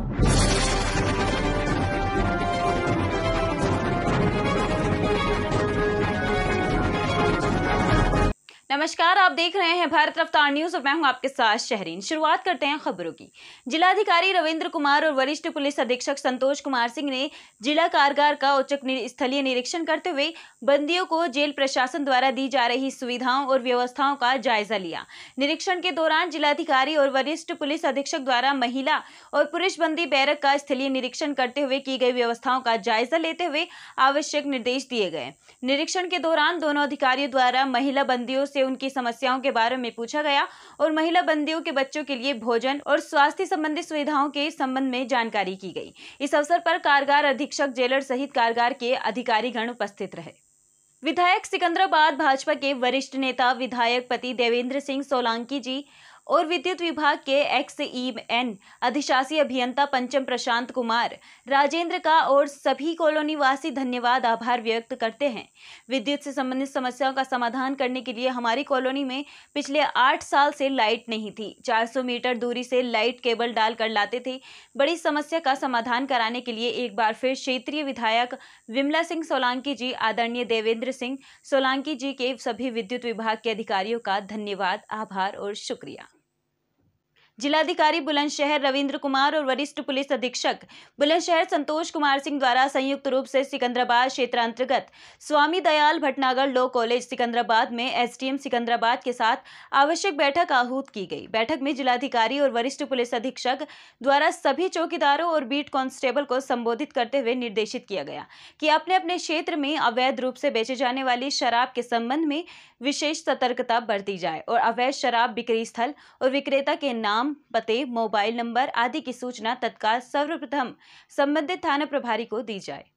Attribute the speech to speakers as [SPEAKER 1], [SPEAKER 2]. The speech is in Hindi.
[SPEAKER 1] you नमस्कार आप देख रहे हैं भारत रफ्तार न्यूज और मैं हूं आपके साथ शहरीन शुरुआत करते हैं खबरों की जिलाधिकारी रविंद्र कुमार और वरिष्ठ पुलिस अधीक्षक संतोष कुमार सिंह ने जिला कारगार का औचक स्थलीय निरीक्षण करते हुए बंदियों को जेल प्रशासन द्वारा दी जा रही सुविधाओं और व्यवस्थाओं का जायजा लिया निरीक्षण के दौरान जिलाधिकारी और वरिष्ठ पुलिस अधीक्षक द्वारा महिला और पुरुष बंदी बैरक का स्थलीय निरीक्षण करते हुए की गई व्यवस्थाओं का जायजा लेते हुए आवश्यक निर्देश दिए गए निरीक्षण के दौरान दोनों अधिकारियों द्वारा महिला बंदियों से उनकी समस्याओं के बारे में पूछा गया और महिला बंदियों के बच्चों के लिए भोजन और स्वास्थ्य संबंधी सुविधाओं के संबंध में जानकारी की गई इस अवसर पर कारगार अधीक्षक जेलर सहित कारगार के अधिकारीगण उपस्थित रहे विधायक सिकंदराबाद भाजपा के वरिष्ठ नेता विधायक पति देवेंद्र सिंह सोलंकी जी और विद्युत विभाग के एक्स ई एन अधिशासी अभियंता पंचम प्रशांत कुमार राजेंद्र का और सभी कॉलोनीवासी धन्यवाद आभार व्यक्त करते हैं विद्युत से संबंधित समस्याओं का समाधान करने के लिए हमारी कॉलोनी में पिछले आठ साल से लाइट नहीं थी 400 मीटर दूरी से लाइट केबल डाल कर लाते थे बड़ी समस्या का समाधान कराने के लिए एक बार फिर क्षेत्रीय विधायक विमला सिंह सोलांकी जी आदरणीय देवेंद्र सिंह सोलांकी जी के सभी विद्युत विभाग के अधिकारियों का धन्यवाद आभार और शुक्रिया जिलाधिकारी बुलंदशहर रविंद्र कुमार और वरिष्ठ पुलिस अधीक्षक बुलंदशहर संतोष कुमार सिंह द्वारा संयुक्त रूप से सिकंदराबाद क्षेत्र अंतर्गत स्वामी दयाल भटनागर लॉ कॉलेज सिकंदराबाद में एसडीएम सिकंदराबाद के साथ आवश्यक बैठक आहूत की गई बैठक में जिलाधिकारी और वरिष्ठ पुलिस अधीक्षक द्वारा सभी चौकीदारों और बीट कांस्टेबल को संबोधित करते हुए निर्देशित किया गया कि अपने अपने क्षेत्र में अवैध रूप से बेचे जाने वाली शराब के संबंध में विशेष सतर्कता बरती जाए और अवैध शराब बिक्री स्थल और विक्रेता के नाम नाम पते मोबाइल नंबर आदि की सूचना तत्काल सर्वप्रथम संबंधित थाना प्रभारी को दी जाए